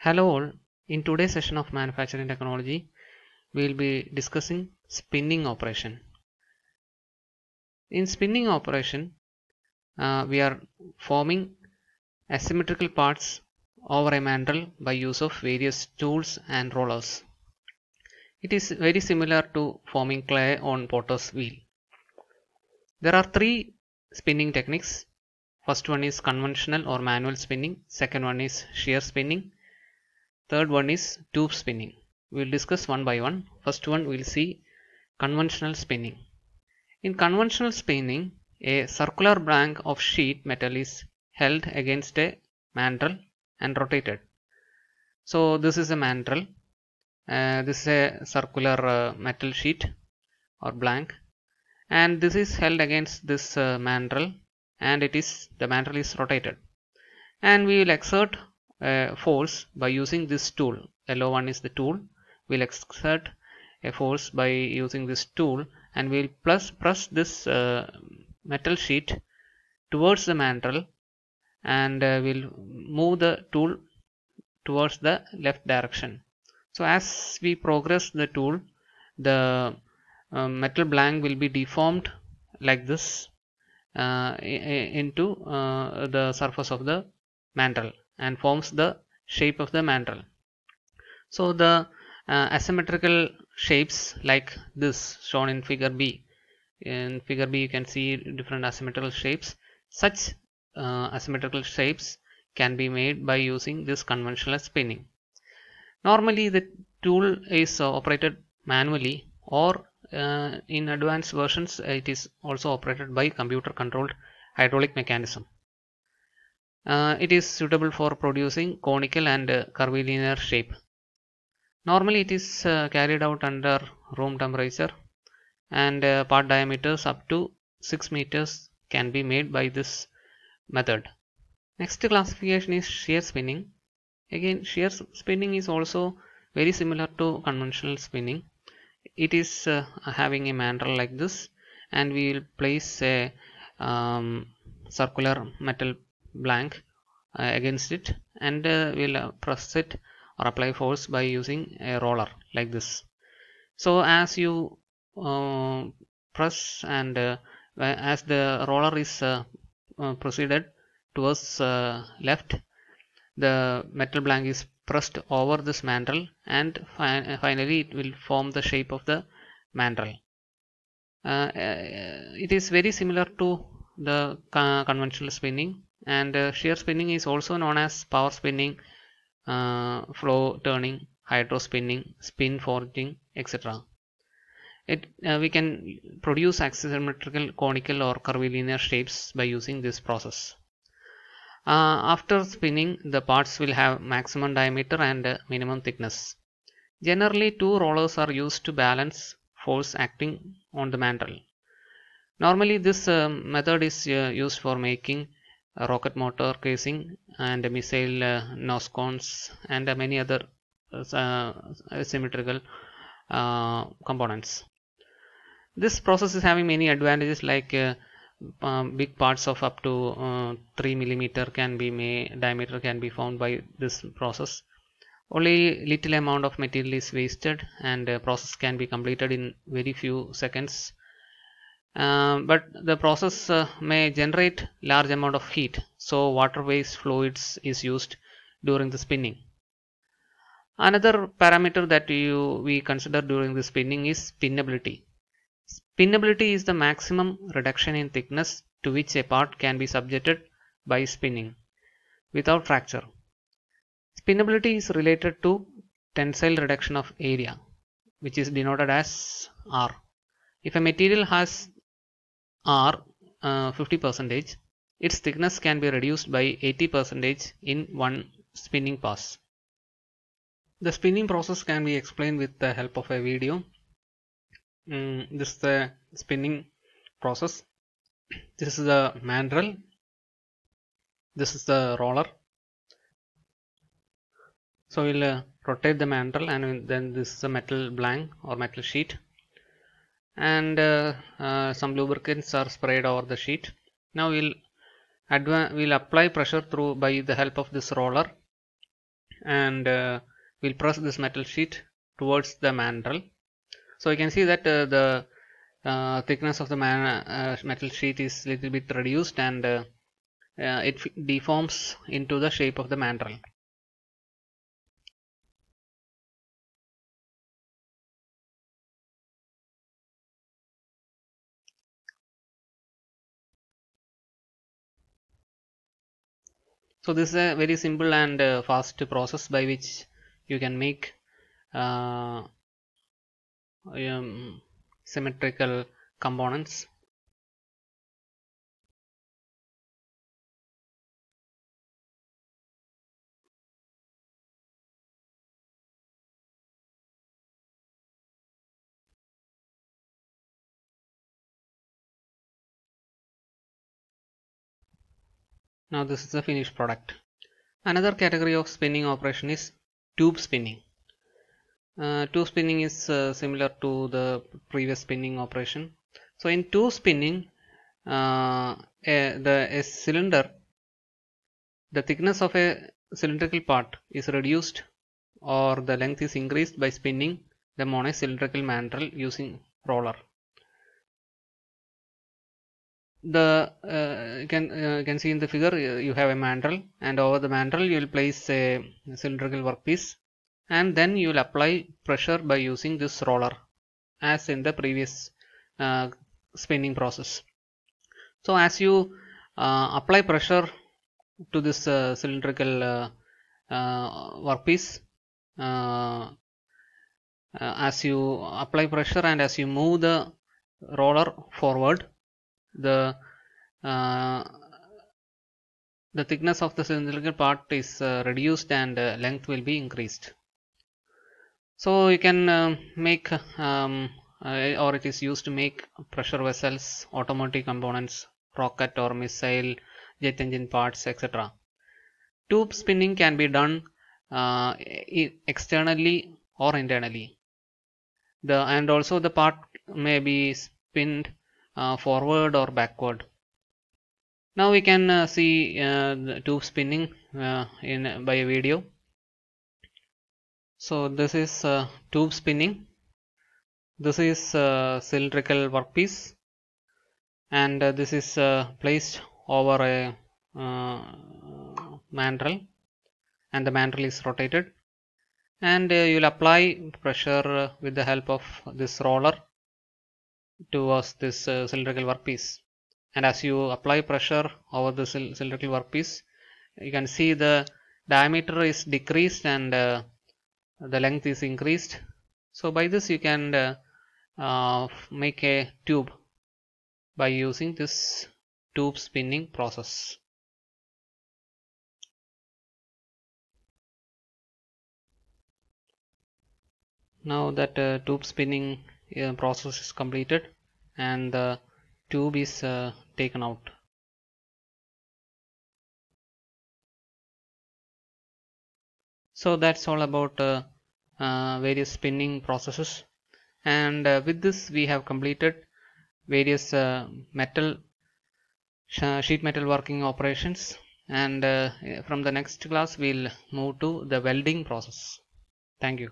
Hello all, in today's session of manufacturing technology, we will be discussing spinning operation. In spinning operation, uh, we are forming asymmetrical parts over a mandrel by use of various tools and rollers. It is very similar to forming clay on potter's wheel. There are three spinning techniques. First one is conventional or manual spinning, second one is shear spinning Third one is tube spinning. We will discuss one by one. First one we will see conventional spinning. In conventional spinning, a circular blank of sheet metal is held against a mandrel and rotated. So this is a mandrel. Uh, this is a circular uh, metal sheet or blank and this is held against this uh, mandrel and it is the mandrel is rotated and we will exert uh, force by using this tool LO1 is the tool we'll exert a force by using this tool and we'll plus press this uh, metal sheet towards the mandrel and uh, we'll move the tool towards the left direction so as we progress the tool the uh, metal blank will be deformed like this uh, into uh, the surface of the mandrel and forms the shape of the mandrel. So the uh, asymmetrical shapes like this shown in figure B. In figure B you can see different asymmetrical shapes. Such uh, asymmetrical shapes can be made by using this conventional spinning. Normally the tool is uh, operated manually or uh, in advanced versions it is also operated by computer controlled hydraulic mechanism. Uh, it is suitable for producing conical and uh, curvilinear shape. Normally it is uh, carried out under room temperature and uh, part diameters up to 6 meters can be made by this method. Next classification is shear spinning. Again shear spinning is also very similar to conventional spinning. It is uh, having a mandrel like this and we will place a um, circular metal blank uh, against it and uh, we'll uh, press it or apply force by using a roller like this so as you uh, press and uh, as the roller is uh, proceeded towards left the metal blank is pressed over this mandrel and fi finally it will form the shape of the mandrel it is very similar to the conventional spinning and uh, shear spinning is also known as power spinning uh, flow turning hydro spinning spin forging etc it uh, we can produce axisymmetrical conical or curvilinear shapes by using this process uh, after spinning the parts will have maximum diameter and uh, minimum thickness generally two rollers are used to balance force acting on the mandrel normally this uh, method is used for making rocket motor casing and missile uh, nose cones and many other uh, uh, symmetrical uh, components this process is having many advantages like um, big parts of up to 3 millimeter can be made diameter can be found by this process only little amount of material is wasted and the process can be completed in very few seconds um, but the process uh, may generate large amount of heat so water-based fluids is used during the spinning another parameter that you we consider during the spinning is spinability spinability is the maximum reduction in thickness to which a part can be subjected by spinning without fracture spinability is related to tensile reduction of area which is denoted as R. If a material has are uh, 50 percentage its thickness can be reduced by 80 percentage in one spinning pass. The spinning process can be explained with the help of a video. Mm, this is the spinning process. This is the mandrel. This is the roller. So we'll uh, rotate the mandrel and then this is a metal blank or metal sheet and uh, uh, some lubricants are sprayed over the sheet. Now we'll we'll apply pressure through by the help of this roller and uh, we'll press this metal sheet towards the mandrel so you can see that uh, the uh, thickness of the uh, metal sheet is little bit reduced and it deforms into the shape of the mandrel so this is a very simple and uh, fast process by which you can make uh, um, symmetrical components Now this is the finished product. Another category of spinning operation is tube spinning. Uh, tube spinning is uh, similar to the previous spinning operation. So in tube spinning, uh, a, the a cylinder, the thickness of a cylindrical part is reduced or the length is increased by spinning the on mantle cylindrical mandrel using roller the uh, can uh, can see in the figure you have a mandrel and over the mandrel you will place a cylindrical workpiece and then you will apply pressure by using this roller as in the previous uh, spinning process so as you uh, apply pressure to this uh, cylindrical uh, workpiece as you apply pressure and as you move the roller forward the uh, the thickness of the cylindrical part is uh, reduced and uh, length will be increased so you can uh, make um, uh, or it is used to make pressure vessels automotive components rocket or missile jet engine parts etc tube spinning can be done uh, externally or internally the and also the part may be spinned uh, forward or backward now we can uh, see uh, the tube spinning uh, in by a video so this is uh, tube spinning this is uh, cylindrical workpiece and this is placed over a mandrel and the mandrel is rotated and you'll apply pressure with the help of this roller towards this uh, cylindrical workpiece and as you apply pressure over the cylindrical workpiece you can see the diameter is decreased and uh, the length is increased so by this you can uh, uh, make a tube by using this tube spinning process now that uh, tube spinning process is completed and the tube is uh, taken out so that's all about uh, uh, various spinning processes and uh, with this we have completed various uh, metal sheet metal working operations and uh, from the next class we'll move to the welding process thank you